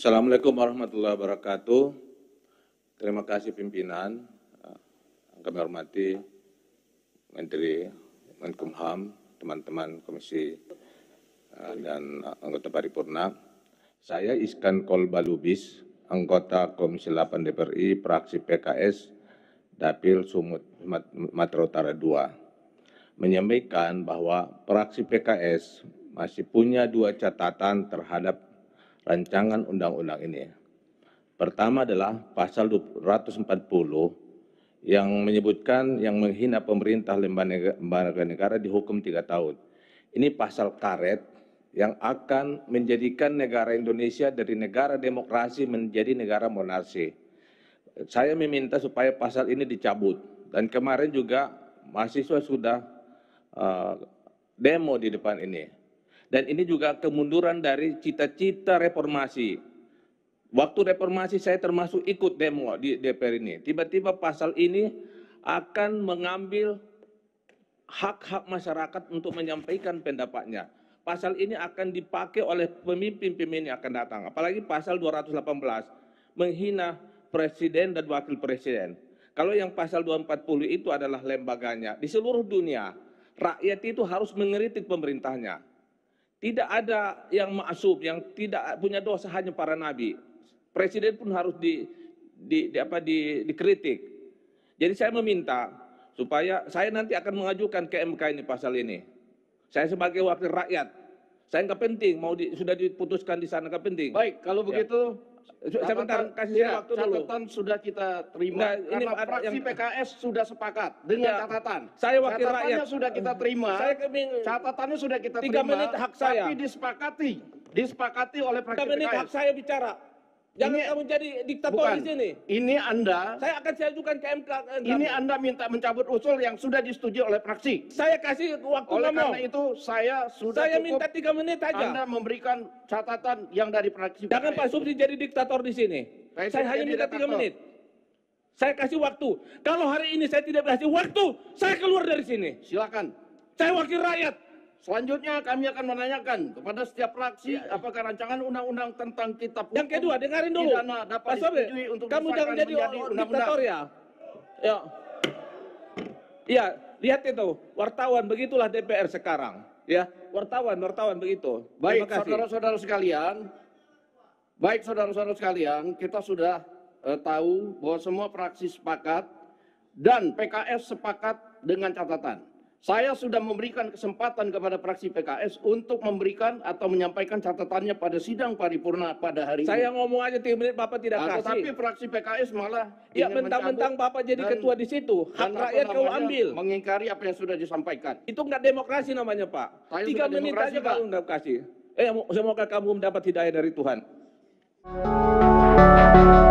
Assalamualaikum warahmatullahi wabarakatuh. Terima kasih pimpinan. Eh, kami hormati Menteri Menkumham, teman-teman komisi eh, dan anggota paripurna. Saya Iskan Kolbalubis, anggota Komisi 8 DPRI, Praksi PKS, Dapil Sumut, Matra Utara II, menyampaikan bahwa Praksi PKS masih punya dua catatan terhadap rancangan undang-undang ini. Pertama adalah pasal 240 yang menyebutkan yang menghina pemerintah lembaga negara dihukum tiga tahun. Ini pasal karet yang akan menjadikan negara Indonesia dari negara demokrasi menjadi negara monarsi. Saya meminta supaya pasal ini dicabut dan kemarin juga mahasiswa sudah uh, demo di depan ini dan ini juga kemunduran dari cita-cita reformasi. Waktu reformasi saya termasuk ikut demo di DPR ini. Tiba-tiba pasal ini akan mengambil hak-hak masyarakat untuk menyampaikan pendapatnya. Pasal ini akan dipakai oleh pemimpin-pemimpin yang akan datang. Apalagi pasal 218 menghina presiden dan wakil presiden. Kalau yang pasal 240 itu adalah lembaganya di seluruh dunia, rakyat itu harus mengeritik pemerintahnya. Tidak ada yang maksum, yang tidak punya dosa hanya para nabi. Presiden pun harus di, di, di apa di, dikritik. Jadi saya meminta supaya saya nanti akan mengajukan ke MK ini pasal ini. Saya sebagai wakil rakyat, saya nggak penting mau di, sudah diputuskan di sana nggak penting. Baik, kalau ya. begitu ya sebentar kasih ya, waktu dulu. Catatan sudah kita terima. Nah, ini karena fraksi yang, PKS sudah sepakat dengan ya, catatan. Saya wakil catatannya rakyat. sudah kita terima. Saya kemin, catatannya sudah kita terima. Tiga menit hak saya. Tapi disepakati, disepakati oleh fraksi PKS. Tiga menit hak saya bicara. Jangan ini, kamu jadi diktator bukan, di sini. Ini Anda. Saya akan saya ajukan ke MK. Eh, ini Anda minta mencabut usul yang sudah disetujui oleh fraksi. Saya kasih waktu Oleh ngomong. karena itu saya sudah Saya minta tiga menit aja. Anda memberikan catatan yang dari fraksi. Jangan Pak Subsi jadi diktator di sini. Saya, saya hanya minta tiga menit. Saya kasih waktu. Kalau hari ini saya tidak berhasil waktu, saya keluar dari sini. Silakan. Saya wakil rakyat. Selanjutnya kami akan menanyakan kepada setiap fraksi iya, iya. apakah rancangan undang-undang tentang kitab yang kedua dengarin dulu dapat Pak Sobe, untuk kamu jangan jadi diktator ya. Ya. Iya, lihat itu wartawan begitulah DPR sekarang ya. Wartawan, wartawan begitu. Baik, saudara-saudara sekalian. Baik, saudara-saudara sekalian, kita sudah uh, tahu bahwa semua fraksi sepakat dan PKS sepakat dengan catatan saya sudah memberikan kesempatan kepada fraksi PKS untuk memberikan atau menyampaikan catatannya pada sidang paripurna pada hari Saya ini. Saya ngomong aja tiga menit Bapak tidak nah, kasih. Tapi fraksi PKS malah ya mentang-mentang Bapak jadi dan, ketua di situ, hak rakyat kau ambil. Mengingkari apa yang sudah disampaikan. Itu enggak demokrasi namanya, Pak. Saya tiga menit aja Pak enggak kasih. Eh semoga kamu mendapat hidayah dari Tuhan.